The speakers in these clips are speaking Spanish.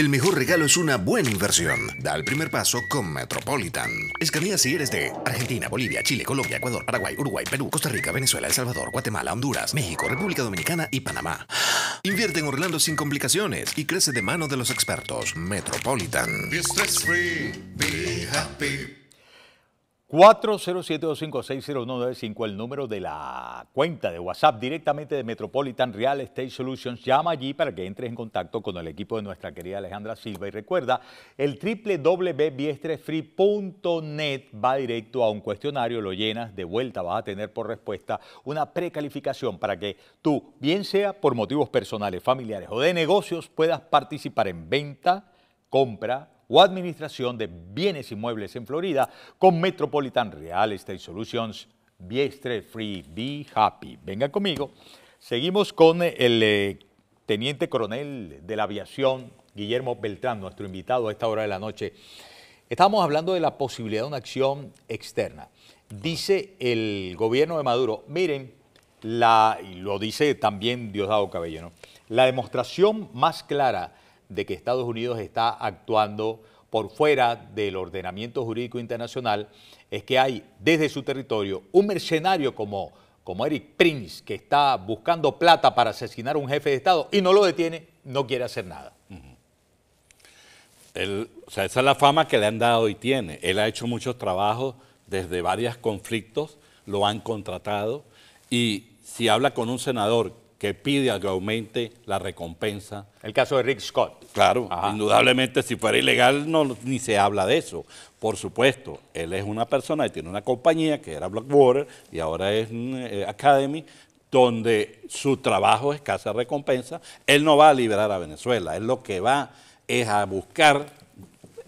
El mejor regalo es una buena inversión. Da el primer paso con Metropolitan. Escanea si eres de Argentina, Bolivia, Chile, Colombia, Ecuador, Paraguay, Uruguay, Perú, Costa Rica, Venezuela, El Salvador, Guatemala, Honduras, México, República Dominicana y Panamá. Invierte en Orlando sin complicaciones y crece de mano de los expertos. Metropolitan. free, be happy. 407 256 0195 el número de la cuenta de WhatsApp directamente de Metropolitan Real Estate Solutions. Llama allí para que entres en contacto con el equipo de nuestra querida Alejandra Silva. Y recuerda, el www.biestrefree.net va directo a un cuestionario, lo llenas, de vuelta vas a tener por respuesta una precalificación para que tú, bien sea por motivos personales, familiares o de negocios, puedas participar en venta, compra, o administración de bienes inmuebles en Florida con Metropolitan Real Estate Solutions, Be Free, Be Happy. Venga conmigo. Seguimos con eh, el eh, teniente coronel de la aviación, Guillermo Beltrán, nuestro invitado a esta hora de la noche. Estamos hablando de la posibilidad de una acción externa. Dice el gobierno de Maduro, miren, lo dice también Diosdado Cabello, la demostración más clara de que Estados Unidos está actuando por fuera del ordenamiento jurídico internacional es que hay desde su territorio un mercenario como, como Eric Prince que está buscando plata para asesinar a un jefe de Estado y no lo detiene, no quiere hacer nada. esa es la fama que le han dado y tiene. Él ha hecho muchos trabajos desde varios conflictos, lo han contratado y si habla con un senador que pide que aumente la recompensa. El caso de Rick Scott. Claro, indudablemente si fuera ilegal no, ni se habla de eso. Por supuesto, él es una persona que tiene una compañía que era Blackwater y ahora es mm, eh, Academy, donde su trabajo es escasa recompensa. Él no va a liberar a Venezuela, él lo que va es a buscar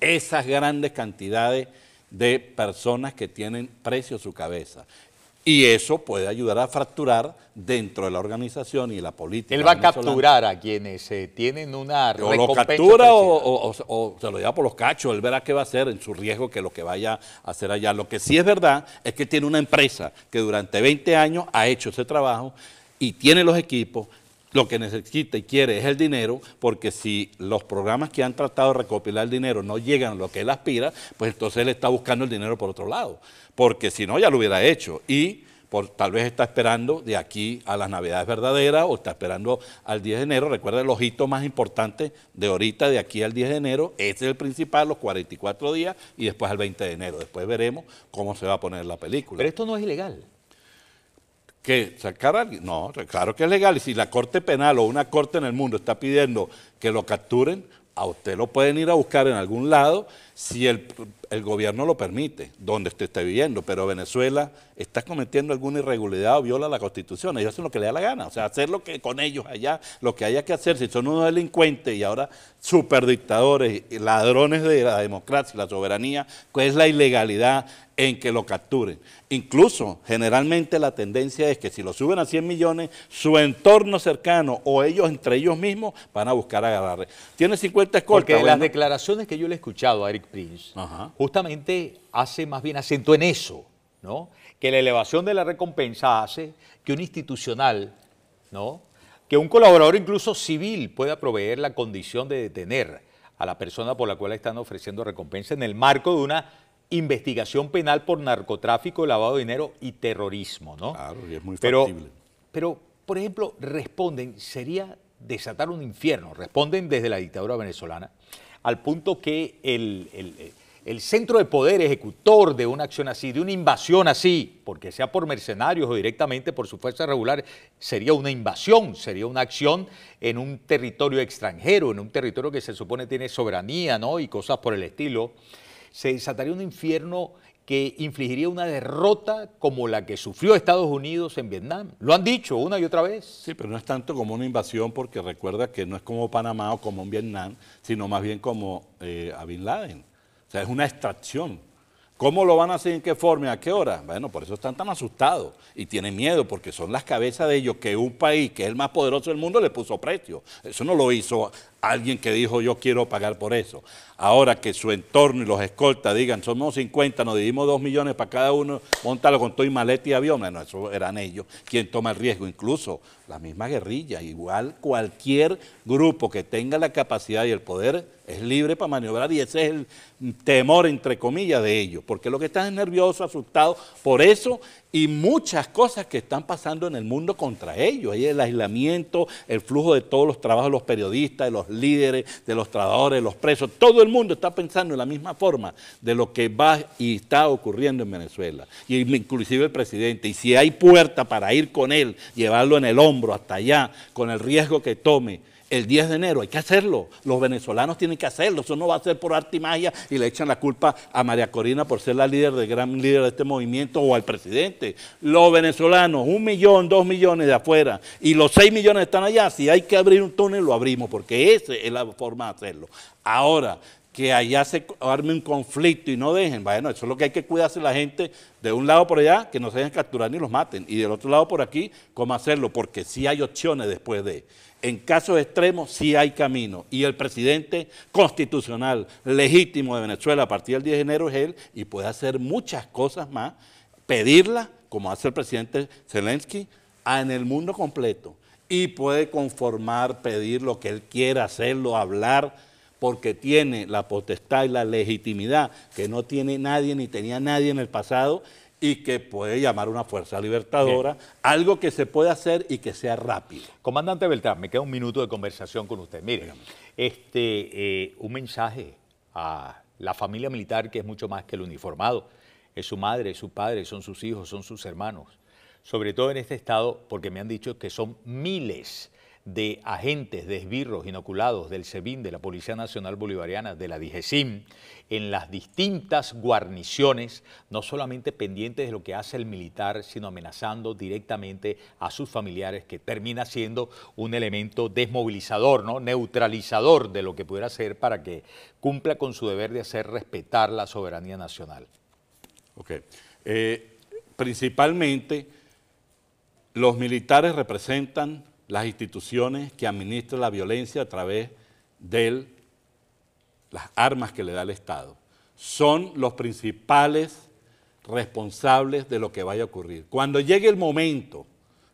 esas grandes cantidades de personas que tienen precio su cabeza. Y eso puede ayudar a fracturar dentro de la organización y la política. Él va a capturar a quienes eh, tienen una o lo captura o, o, se lo lleva por los cachos. Él verá qué va a hacer en su riesgo que lo que vaya a hacer allá. Lo que sí es verdad es que tiene una empresa que durante 20 años ha hecho ese trabajo y tiene los equipos, lo que necesita y quiere es el dinero, porque si los programas que han tratado de recopilar el dinero no llegan a lo que él aspira, pues entonces él está buscando el dinero por otro lado, porque si no ya lo hubiera hecho y tal vez está esperando de aquí a las Navidades verdaderas o está esperando al 10 de enero. Recuerda el ojito más importante de ahorita, de aquí al 10 de enero. Ese es el principal, los 44 días y después al 20 de enero. Después veremos cómo se va a poner la película. Pero esto no es ilegal que sacar a alguien. No, claro que es legal. Y si la Corte Penal o una corte en el mundo está pidiendo que lo capturen, a usted lo pueden ir a buscar en algún lado. Si el el gobierno lo permite, donde usted esté viviendo, pero Venezuela está cometiendo alguna irregularidad o viola la constitución, ellos hacen lo que le da la gana, o sea, hacer lo que con ellos allá, lo que haya que hacer, si son unos delincuentes y ahora superdictadores, ladrones de la democracia y la soberanía, ¿cuál pues es la ilegalidad en que lo capturen? Incluso, generalmente la tendencia es que si lo suben a 100 millones, su entorno cercano o ellos entre ellos mismos van a buscar agarrar. Tiene 50 escoltas. Porque las declaraciones que yo le he escuchado a Eric Prince, justamente hace más bien acento en eso, ¿no? que la elevación de la recompensa hace que un institucional, ¿no? que un colaborador incluso civil pueda proveer la condición de detener a la persona por la cual están ofreciendo recompensa en el marco de una investigación penal por narcotráfico, lavado de dinero y terrorismo, ¿no? Claro, y es muy pero, Pero, por ejemplo, responden, sería desatar un infierno, responden desde la dictadura venezolana, al punto que el, eh, el centro de poder ejecutor de una acción así, de una invasión así, porque sea por mercenarios o directamente por su fuerza regular, sería una invasión, sería una acción en un territorio extranjero, en un territorio que se supone tiene soberanía, ¿no? Y cosas por el estilo. Se desataría un infierno que infligiría una derrota como la que sufrió Estados Unidos en Vietnam. Lo han dicho una y otra vez. Sí, pero no es tanto como una invasión, porque recuerda que no es como Panamá o como Vietnam, sino más bien como a eh, Bin Laden sea, es una extracción. ¿Cómo lo van a hacer? ¿En qué forma? ¿A qué hora? Bueno, por eso están tan asustados y tienen miedo porque son las cabezas de ellos que un país que es el más poderoso del mundo le puso precio. Eso no lo hizo alguien que dijo yo quiero pagar por eso. Ahora que su entorno y los escoltas digan somos 50, nos dividimos 2 millones para cada uno, montalo con todo y maleta y avión. Bueno, eso eran ellos quien toma el riesgo. Incluso la misma guerrilla, igual cualquier grupo que tenga la capacidad y el poder es libre para maniobrar y ese es el temor, entre comillas, de ellos, porque lo que están es nervioso, asustado por eso y muchas cosas que están pasando en el mundo contra ellos. hay el aislamiento, el flujo de todos los trabajos de los periodistas, de los líderes, de los trabajadores, de los presos. Todo el mundo está pensando en la misma forma de lo que va y está ocurriendo en Venezuela. Y inclusive el presidente. Y si hay puerta para ir con él, llevarlo en el hombro hasta allá, con el riesgo que tome el 10 de enero, hay que hacerlo. Los venezolanos tienen que hacerlo. Eso no va a ser por arte y magia y le echan la culpa a María Corina por ser la líder, de gran líder de este movimiento o al presidente. Los venezolanos, un millón, dos millones de afuera y los seis millones están allá. Si hay que abrir un túnel, lo abrimos porque esa es la forma de hacerlo. Ahora, que allá se arme un conflicto y no dejen. Bueno, eso es lo que hay que cuidarse la gente de un lado por allá, que no se dejen capturar ni los maten, y del otro lado por aquí, cómo hacerlo, porque sí hay opciones después de. En casos extremos sí hay camino, y el presidente constitucional legítimo de Venezuela a partir del 10 de enero es él, y puede hacer muchas cosas más, pedirla, como hace el presidente Zelensky, en el mundo completo, y puede conformar, pedir lo que él quiera, hacerlo, hablar, porque tiene la potestad y la legitimidad que no tiene nadie ni tenía nadie en el pasado y que puede llamar una fuerza libertadora, algo que se puede hacer y que sea rápido. Comandante Beltrán, me queda un minuto de conversación con usted. Mire, este, eh, un mensaje a la familia militar, que es mucho más que el uniformado, es su madre, es su padre, son sus hijos, son sus hermanos, sobre todo en este estado, porque me han dicho que son miles de agentes de esbirros inoculados del SEBIN, de la Policía Nacional Bolivariana, de la DIGESIM, en las distintas guarniciones, no solamente pendientes de lo que hace el militar, sino amenazando directamente a sus familiares, que termina siendo un elemento desmovilizador, ¿no? neutralizador de lo que pudiera hacer para que cumpla con su deber de hacer respetar la soberanía nacional. Ok. Eh, principalmente, los militares representan las instituciones que administran la violencia a través de las armas que le da el Estado. Son los principales responsables de lo que vaya a ocurrir. Cuando llegue el momento,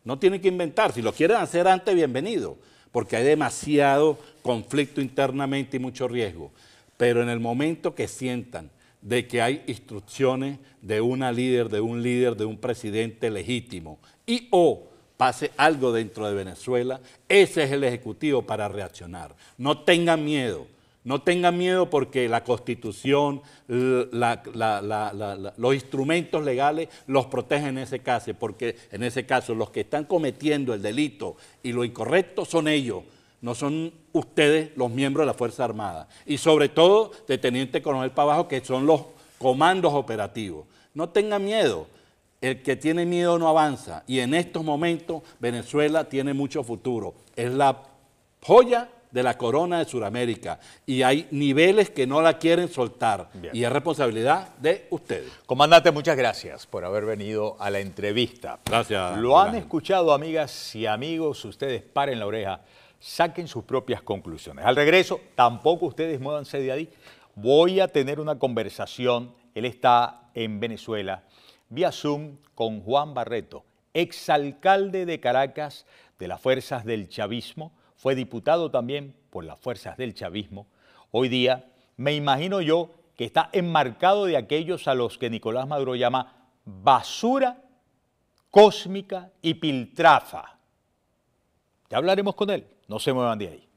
no tienen que inventar, si lo quieren hacer antes, bienvenido, porque hay demasiado conflicto internamente y mucho riesgo. Pero en el momento que sientan de que hay instrucciones de una líder, de un líder, de un presidente legítimo y o pase algo dentro de Venezuela, ese es el Ejecutivo para reaccionar. No tengan miedo, no tengan miedo porque la Constitución, los instrumentos legales los protegen en ese caso, porque en ese caso los que están cometiendo el delito y lo incorrecto son ellos, no son ustedes los miembros de la Fuerza Armada. Y sobre todo de Teniente Coronel Pabajo, que son los comandos operativos. No tengan miedo. El que tiene miedo no avanza. Y en estos momentos Venezuela tiene mucho futuro. Es la joya de la corona de Sudamérica y hay niveles que no la quieren soltar y es responsabilidad de ustedes. Comandante, muchas gracias por haber venido a la entrevista. Gracias. Lo han escuchado, amigas y amigos, ustedes paren la oreja, saquen sus propias conclusiones. Al regreso, tampoco ustedes muévanse de ahí. Voy a tener una conversación, él está en Venezuela, vía Zoom con Juan Barreto, exalcalde de Caracas de las fuerzas del chavismo, fue diputado también por las fuerzas del chavismo. Hoy día me imagino yo que está enmarcado de aquellos a los que Nicolás Maduro llama basura cósmica y piltrafa. Ya hablaremos con él, no se muevan de ahí.